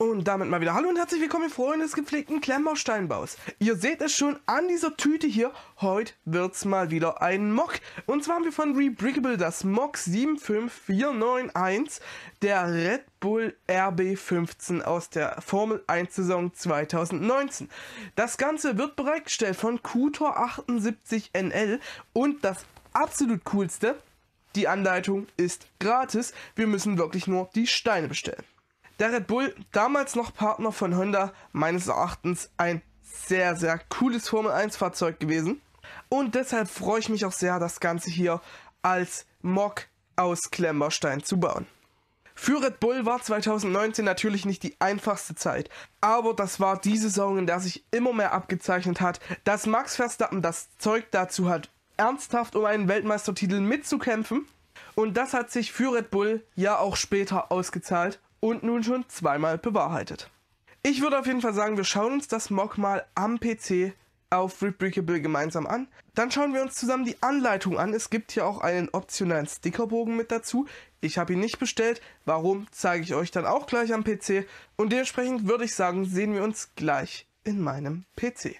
Und damit mal wieder hallo und herzlich willkommen, im Freunde des gepflegten Klemmbausteinbaus. Ihr seht es schon an dieser Tüte hier, heute wird's mal wieder ein Mock. Und zwar haben wir von Rebrickable das Mock 75491, der Red Bull RB15 aus der Formel 1 Saison 2019. Das Ganze wird bereitgestellt von Kutor 78NL und das absolut coolste, die Anleitung ist gratis. Wir müssen wirklich nur die Steine bestellen. Der Red Bull, damals noch Partner von Honda, meines Erachtens ein sehr, sehr cooles Formel 1 Fahrzeug gewesen. Und deshalb freue ich mich auch sehr, das Ganze hier als Mock aus Klemmbaustein zu bauen. Für Red Bull war 2019 natürlich nicht die einfachste Zeit, aber das war die Saison, in der sich immer mehr abgezeichnet hat, dass Max Verstappen das Zeug dazu hat, ernsthaft um einen Weltmeistertitel mitzukämpfen. Und das hat sich für Red Bull ja auch später ausgezahlt und nun schon zweimal bewahrheitet. Ich würde auf jeden Fall sagen, wir schauen uns das Mock mal am PC auf Rebreakable gemeinsam an. Dann schauen wir uns zusammen die Anleitung an. Es gibt hier auch einen optionalen Stickerbogen mit dazu. Ich habe ihn nicht bestellt. Warum, zeige ich euch dann auch gleich am PC. Und dementsprechend würde ich sagen, sehen wir uns gleich in meinem PC.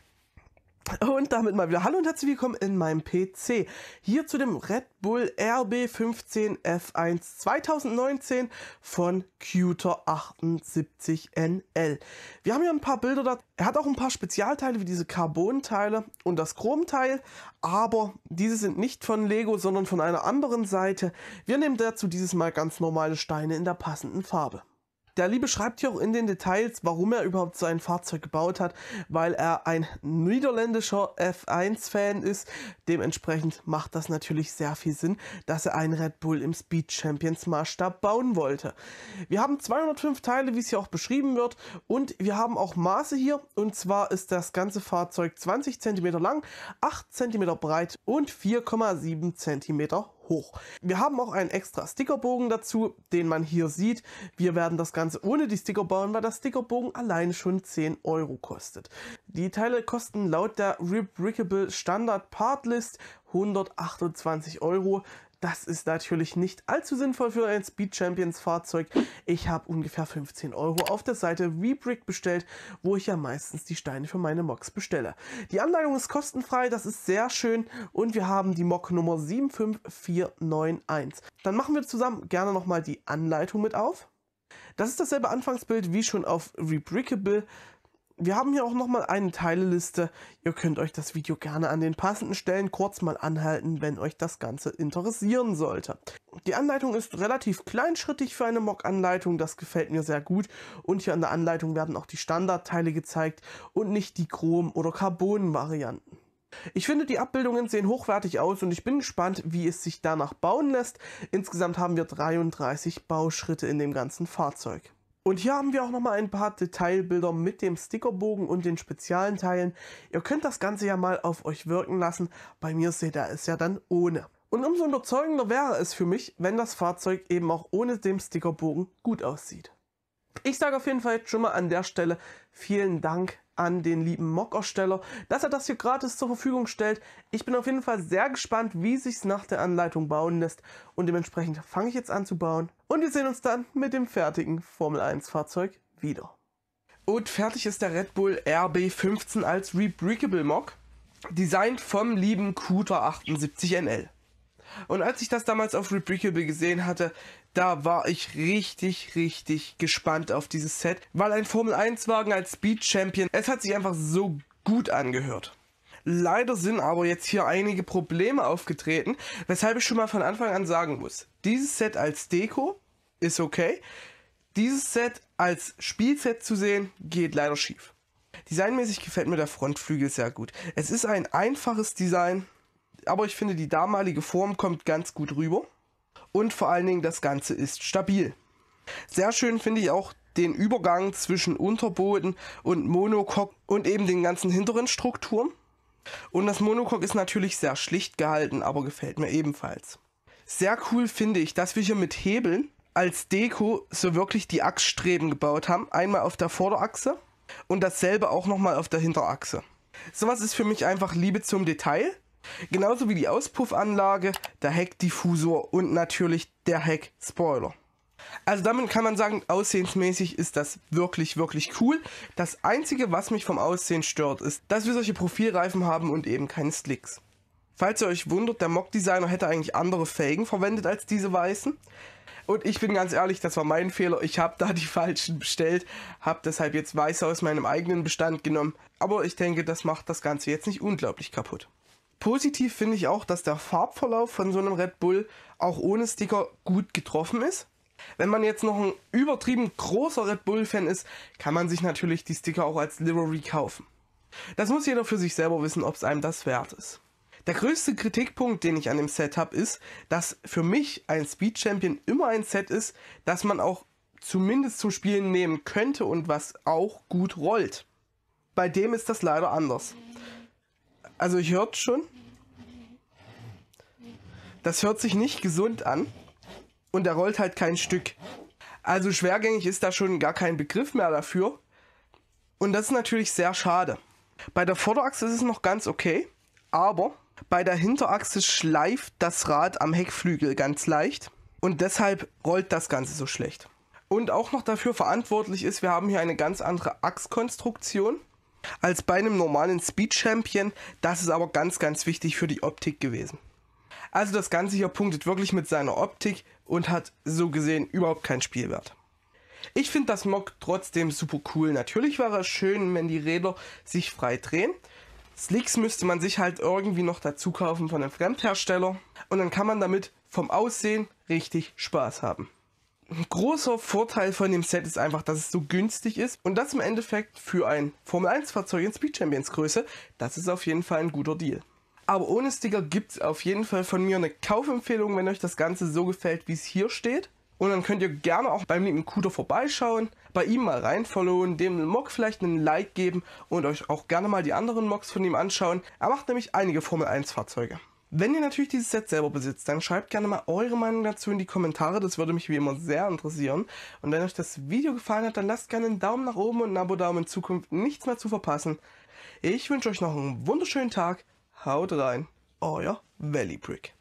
Und damit mal wieder Hallo und herzlich willkommen in meinem PC. Hier zu dem Red Bull RB15 F1 2019 von Cuter 78NL. Wir haben hier ein paar Bilder da. Er hat auch ein paar Spezialteile wie diese Carbon-Teile und das Chrom-Teil, aber diese sind nicht von Lego, sondern von einer anderen Seite. Wir nehmen dazu dieses Mal ganz normale Steine in der passenden Farbe. Der Liebe schreibt hier auch in den Details, warum er überhaupt so ein Fahrzeug gebaut hat, weil er ein niederländischer F1-Fan ist. Dementsprechend macht das natürlich sehr viel Sinn, dass er einen Red Bull im Speed Champions Maßstab bauen wollte. Wir haben 205 Teile, wie es hier auch beschrieben wird, und wir haben auch Maße hier. Und zwar ist das ganze Fahrzeug 20 cm lang, 8 cm breit und 4,7 cm hoch. Wir haben auch einen extra Stickerbogen dazu, den man hier sieht. Wir werden das Ganze ohne die Sticker bauen, weil der Stickerbogen allein schon 10 Euro kostet. Die Teile kosten laut der Rebrickable Standard Partlist 128 Euro. Das ist natürlich nicht allzu sinnvoll für ein Speed Champions Fahrzeug. Ich habe ungefähr 15 Euro auf der Seite Rebrick bestellt, wo ich ja meistens die Steine für meine Mocks bestelle. Die Anleitung ist kostenfrei, das ist sehr schön und wir haben die Mock Nummer 75491. Dann machen wir zusammen gerne nochmal die Anleitung mit auf. Das ist dasselbe Anfangsbild wie schon auf Rebrickable wir haben hier auch nochmal eine Teileliste. Ihr könnt euch das Video gerne an den passenden Stellen kurz mal anhalten, wenn euch das Ganze interessieren sollte. Die Anleitung ist relativ kleinschrittig für eine Mock-Anleitung, das gefällt mir sehr gut. Und hier an der Anleitung werden auch die Standardteile gezeigt und nicht die Chrom- oder Carbon-Varianten. Ich finde, die Abbildungen sehen hochwertig aus und ich bin gespannt, wie es sich danach bauen lässt. Insgesamt haben wir 33 Bauschritte in dem ganzen Fahrzeug. Und hier haben wir auch nochmal ein paar Detailbilder mit dem Stickerbogen und den speziellen Teilen. Ihr könnt das Ganze ja mal auf euch wirken lassen. Bei mir seht ihr es ja dann ohne. Und umso überzeugender wäre es für mich, wenn das Fahrzeug eben auch ohne den Stickerbogen gut aussieht. Ich sage auf jeden Fall jetzt schon mal an der Stelle vielen Dank an den lieben Mock-Ersteller, dass er das hier gratis zur Verfügung stellt. Ich bin auf jeden Fall sehr gespannt, wie sich's nach der Anleitung bauen lässt und dementsprechend fange ich jetzt an zu bauen und wir sehen uns dann mit dem fertigen Formel 1 Fahrzeug wieder. Und fertig ist der Red Bull RB15 als Rebrickable Mock, designt vom lieben Kuta 78NL. Und als ich das damals auf Rebrickable gesehen hatte, da war ich richtig, richtig gespannt auf dieses Set, weil ein Formel-1-Wagen als Speed-Champion, es hat sich einfach so gut angehört. Leider sind aber jetzt hier einige Probleme aufgetreten, weshalb ich schon mal von Anfang an sagen muss, dieses Set als Deko ist okay, dieses Set als Spielset zu sehen, geht leider schief. Designmäßig gefällt mir der Frontflügel sehr gut. Es ist ein einfaches Design, aber ich finde, die damalige Form kommt ganz gut rüber. Und vor allen Dingen, das Ganze ist stabil. Sehr schön finde ich auch den Übergang zwischen Unterboden und Monocoque und eben den ganzen hinteren Strukturen. Und das Monocoque ist natürlich sehr schlicht gehalten, aber gefällt mir ebenfalls. Sehr cool finde ich, dass wir hier mit Hebeln als Deko so wirklich die Achsstreben gebaut haben. Einmal auf der Vorderachse und dasselbe auch nochmal auf der Hinterachse. Sowas ist für mich einfach Liebe zum Detail Genauso wie die Auspuffanlage, der Heckdiffusor und natürlich der Heckspoiler. Also damit kann man sagen, aussehensmäßig ist das wirklich, wirklich cool. Das Einzige, was mich vom Aussehen stört, ist, dass wir solche Profilreifen haben und eben keine Slicks. Falls ihr euch wundert, der Mock-Designer hätte eigentlich andere Felgen verwendet als diese weißen. Und ich bin ganz ehrlich, das war mein Fehler. Ich habe da die falschen bestellt, habe deshalb jetzt weiße aus meinem eigenen Bestand genommen. Aber ich denke, das macht das Ganze jetzt nicht unglaublich kaputt. Positiv finde ich auch, dass der Farbverlauf von so einem Red Bull auch ohne Sticker gut getroffen ist. Wenn man jetzt noch ein übertrieben großer Red Bull-Fan ist, kann man sich natürlich die Sticker auch als Livery kaufen. Das muss jeder für sich selber wissen, ob es einem das wert ist. Der größte Kritikpunkt, den ich an dem Set habe, ist, dass für mich ein Speed Champion immer ein Set ist, das man auch zumindest zum Spielen nehmen könnte und was auch gut rollt. Bei dem ist das leider anders. Also ich hört schon. Das hört sich nicht gesund an. Und da rollt halt kein Stück. Also schwergängig ist da schon gar kein Begriff mehr dafür. Und das ist natürlich sehr schade. Bei der Vorderachse ist es noch ganz okay, aber bei der Hinterachse schleift das Rad am Heckflügel ganz leicht und deshalb rollt das Ganze so schlecht. Und auch noch dafür verantwortlich ist, wir haben hier eine ganz andere Achskonstruktion als bei einem normalen Speed Champion. Das ist aber ganz, ganz wichtig für die Optik gewesen. Also das Ganze hier punktet wirklich mit seiner Optik und hat so gesehen überhaupt keinen Spielwert. Ich finde das Mock trotzdem super cool. Natürlich wäre es schön, wenn die Räder sich frei drehen. Slicks müsste man sich halt irgendwie noch dazu kaufen von einem Fremdhersteller. Und dann kann man damit vom Aussehen richtig Spaß haben ein großer Vorteil von dem Set ist einfach, dass es so günstig ist und das im Endeffekt für ein Formel 1 Fahrzeug in Speed Champions Größe, das ist auf jeden Fall ein guter Deal. Aber ohne Sticker gibt es auf jeden Fall von mir eine Kaufempfehlung, wenn euch das Ganze so gefällt, wie es hier steht. Und dann könnt ihr gerne auch beim lieben Kudo vorbeischauen, bei ihm mal reinfollowen, dem Mock vielleicht einen Like geben und euch auch gerne mal die anderen Mocks von ihm anschauen. Er macht nämlich einige Formel 1 Fahrzeuge. Wenn ihr natürlich dieses Set selber besitzt, dann schreibt gerne mal eure Meinung dazu in die Kommentare, das würde mich wie immer sehr interessieren. Und wenn euch das Video gefallen hat, dann lasst gerne einen Daumen nach oben und ein Abo da, um in Zukunft nichts mehr zu verpassen. Ich wünsche euch noch einen wunderschönen Tag, haut rein, euer Valley Brick.